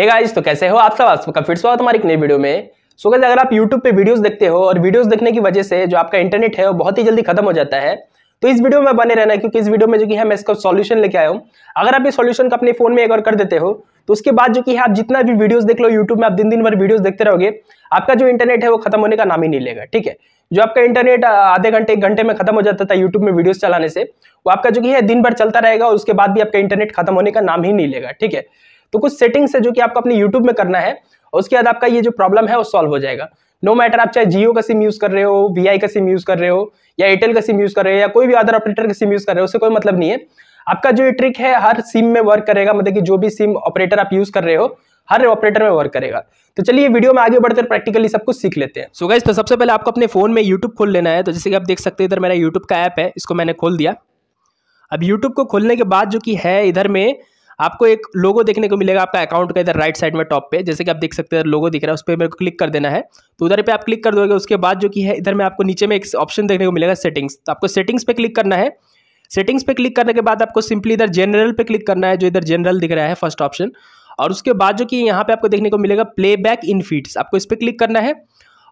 हे hey guys तो कैसे हो आप सब आप सबका फिर स्वागत हमारे एक नई वीडियो में सो so, अगर आप यूट्यूब पे वीडियोस देखते हो और वीडियोस देखने की वजह से जो आपका इंटरनेट है वो बहुत ही जल्दी खत्म हो जाता है तो इस वीडियो में बने रहना क्योंकि इस वीडियो में जो कि है मैं इसका सॉल्यूशन लेके आया हूँ अगर आप इस सॉल्यूशन को अपने फोन में एक और कर देते हो तो उसके बाद जो कि आप जितना भी वीडियोज देख लो यूट्यूब में आप दिन दिन भर वीडियोज देखते रहोगे आपका जो इंटरनेट है वो खत्म होने का नाम ही नहीं लेगा ठीक है जो आपका इंटरनेट आधे घंटे एक घंटे में खत्म हो जाता था यूट्यूब में वीडियोज चलाने से वो आपका जो कि है दिन भर चलता रहेगा और उसके बाद भी आपका इंटरनेट खत्म होने का नाम ही नहीं लेगा ठीक है तो कुछ सेटिंग्स है जो कि आपको अपने यूट्यूब में करना है और उसके बाद आपका ये जो प्रॉब्लम है वो सॉल्व हो जाएगा नो no मैटर आप चाहे जियो का सिम यूज कर रहे हो वी का सिम यूज कर रहे हो या एयरटेल का सिम यूज कर रहे हो या कोई भी अदर ऑपरेटर का सिम यूज कर रहे हो उससे कोई मतलब नहीं है आपका जो ये ट्रिक है हर सिम में वर्क करेगा मतलब कि जो भी सिम ऑपरेटर आप यूज कर रहे हो हर ऑपरेटर में वर्क करेगा तो चलिए वीडियो में आगे बढ़कर प्रैक्टिकली सब कुछ सीख लेते हैं सो गाइज तो सबसे पहले आपको अपने फोन में यूट्यूब खोल लेना है तो जैसे कि आप देख सकते हैं इधर मेरा यूट्यूब का ऐप है इसको मैंने खोल दिया अब यूट्यूब को खोलने के बाद जो कि है इधर में आपको एक लोगो देखने को मिलेगा आपका अकाउंट का इधर राइट साइड में टॉप पे जैसे कि आप देख सकते हैं लोगो दिख रहा है उस पर मेरे को क्लिक कर देना है तो उधर पे आप क्लिक कर दोगे उसके बाद जो कि है इधर में आपको नीचे में एक ऑप्शन देखने को मिलेगा सेटिंग्स तो आपको सेटिंग्स पे क्लिक करना है सेटिंग्स पे क्लिक करने के बाद आपको सिंपली इधर जनरल पे क्लिक करना है जो इधर जनरल दिख रहा है फर्स्ट ऑप्शन और उसके बाद जो कि यहाँ पे आपको देखने को मिलेगा प्लेबैक इन फीड्स आपको इस पर क्लिक करना है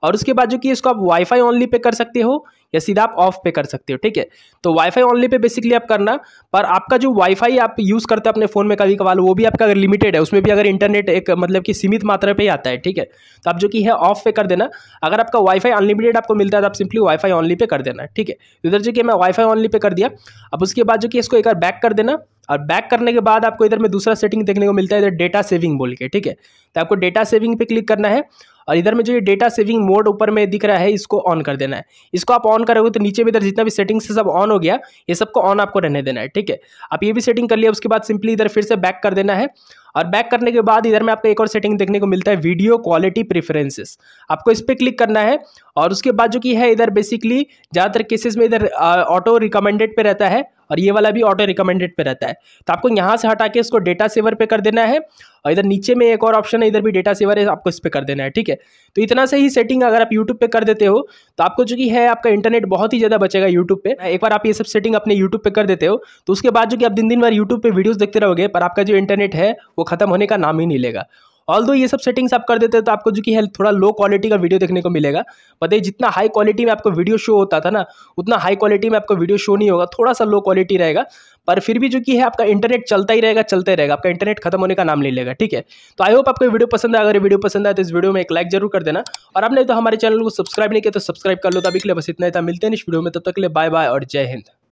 और उसके बाद जो कि इसको आप वाईफाई ओनली पे कर सकते हो या सीधा आप ऑफ पे कर सकते हो ठीक है तो वाईफाई ओनली पे बेसिकली आप करना पर आपका जो वाईफाई आप यूज़ करते हो अपने फ़ोन में कभी कभार वो भी आपका अगर लिमिटेड है उसमें भी अगर इंटरनेट एक मतलब कि सीमित मात्रा पे ही आता है ठीक है तो आप जो कि है ऑफ पे कर देना अगर आपका वाईफाई अनलिमिटेड आपको मिलता है तो आप सिंपली वाईफाई ओनली पे कर देना ठीक है इधर जो कि मैं वाईफाई ओनली पे कर दिया अब उसके बाद जो कि इसको एक बार बैक कर देना और बैक करने के बाद आपको इधर में दूसरा सेटिंग देखने को मिलता है इधर डेटा सेविंग बोल के ठीक है तो आपको डेटा सेविंग पे क्लिक करना है और इधर में जो ये डेटा सेविंग मोड ऊपर में दिख रहा है इसको ऑन कर देना है इसको आप ऑन करोगे तो नीचे में इधर जितना भी सेटिंग्स से सब ऑन हो गया ये सबको ऑन आपको रहने देना है ठीक है आप ये भी सेटिंग कर लिया उसके बाद सिंपली इधर फिर से बैक कर देना है और बैक करने के बाद इधर में आपको एक और सेटिंग देखने को मिलता है वीडियो क्वालिटी प्रेफरेंसेस आपको इस पर क्लिक करना है और उसके बाद जो कि है इधर बेसिकली ज़्यादातर केसेस में इधर ऑटो रिकमेंडेड पे रहता है और ये वाला भी ऑटो रिकमेंडेड पे रहता है तो आपको यहाँ से हटा के इसको डेटा सेवर पे कर देना है और इधर नीचे में एक और ऑप्शन है इधर भी डेटा सेवर है आपको इस पर कर देना है ठीक है तो इतना से ही सेटिंग अगर आप यूट्यूब पे कर देते हो तो आपको जो कि है आपका इंटरनेट बहुत ही ज़्यादा बचेगा यूट्यूब पर एक बार आप ये सब सेटिंग अपने यूट्यूब पर कर देते हो तो उसके बाद जो कि आप दिन दिन बार यूट्यूब पर वीडियोज़ देखते रहोगे पर आपका जो इंटरनेट है वो खत्म होने का नाम ही नहीं लेगा ऑल दो ये सब सेटिंग्स आप कर देते हो तो आपको जो कि है थोड़ा लो क्वालिटी का वीडियो देखने को मिलेगा बताइए जितना हाई क्वालिटी में आपको वीडियो शो होता था ना उतना हाई क्वालिटी में आपको वीडियो शो नहीं होगा थोड़ा सा लो क्वालिटी रहेगा पर फिर भी जो कि है आपका इंटरनेट चलता ही रहेगा चलता ही रहेगा आपका इंटरनेट खत्म होने का नाम नहीं लेगा ठीक है तो आई होप आपको वीडियो पसंद है अगर ये वीडियो पसंद आए तो इस वीडियो में एक लाइक जरूर कर देना और आपने तो हमारे चैनल को सब्सक्राइब नहीं किया तो सब्सक्राइब कर लो तो अभी के लिए बस इतना ही था मिलते हैं इस वीडियो में तब तक के लिए बाय बाय और जय हिंद